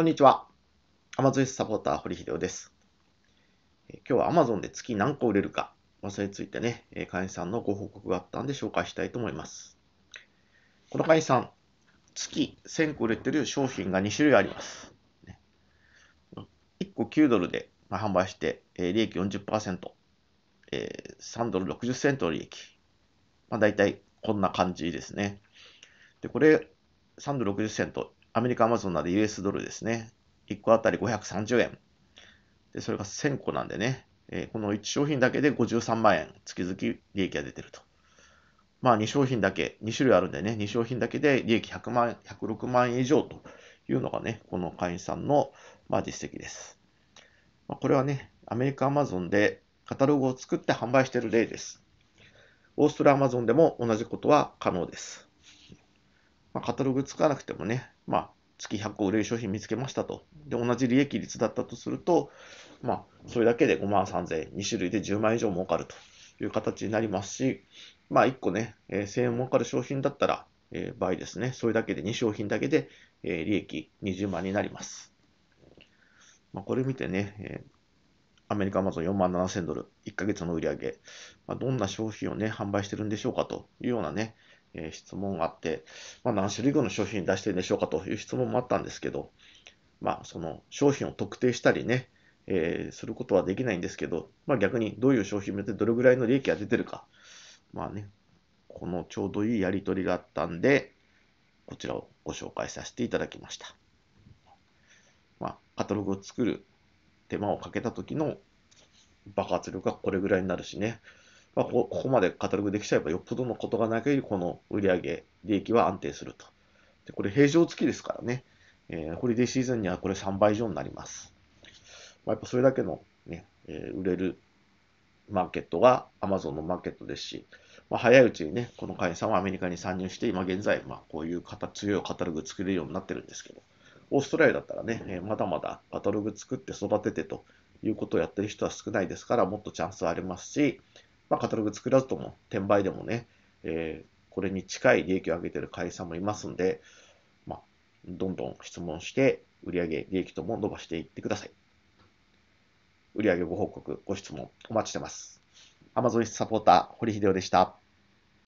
こんにちは。アマゾ z サポーター、堀秀夫です。今日は Amazon で月何個売れるか、それについてね、会員さんのご報告があったんで紹介したいと思います。この会員さん、月1000個売れてる商品が2種類あります。1個9ドルで販売して、利益40%、3ドル60セントの利益。まあ、大体こんな感じですね。で、これ、3ドル60セント、アメリカアマゾンなら US ドルですね。1個あたり530円。で、それが1000個なんでね、えー、この1商品だけで53万円、月々利益が出てると。まあ2商品だけ、2種類あるんでね、2商品だけで利益100万、106万円以上というのがね、この会員さんの、まあ、実績です。まあ、これはね、アメリカアマゾンでカタログを作って販売している例です。オーストラアマゾンでも同じことは可能です。まあ、カタログつかなくてもね、まあ、月100個売れる商品見つけましたと。で、同じ利益率だったとすると、まあ、それだけで5万3000円、2種類で10万円以上儲かるという形になりますし、まあ、1個ね、えー、1000円儲かる商品だったら、えー、倍ですね。それだけで2商品だけで、えー、利益20万になります。まあ、これ見てね、えーアメリカアマゾン4万7000ドル、1ヶ月の売り上げ、まあ、どんな商品をね、販売してるんでしょうかというようなね、え質問があって、まあ、何種類後の商品出してるんでしょうかという質問もあったんですけど、まあ、その商品を特定したりね、えー、することはできないんですけど、まあ、逆にどういう商品目でどれぐらいの利益が出てるか、まあね、このちょうどいいやり取りがあったんで、こちらをご紹介させていただきました。まあ、カタログを作る手間をかけた時の爆発力がこれぐらいになるしね、まあ、ここまでカタログできちゃえばよっぽどのことがなければ、この売上利益は安定すると。でこれ平常月ですからね、えー、ホリデーシーズンにはこれ3倍以上になります。まあ、やっぱそれだけのね、えー、売れるマーケットが Amazon のマーケットですし、まあ、早いうちにね、この会員さんはアメリカに参入して、今現在、まあ、こういう強いカタログ作れるようになってるんですけど、オーストラリアだったらね、えー、まだまだカタログ作って育ててということをやってる人は少ないですから、もっとチャンスはありますし、まあ、カタログ作らずとも、転売でもね、えー、これに近い利益を上げてる会社もいますんで、まあ、どんどん質問して、売上利益とも伸ばしていってください。売上ご報告、ご質問、お待ちしてます。Amazon サポーター、堀秀夫でした。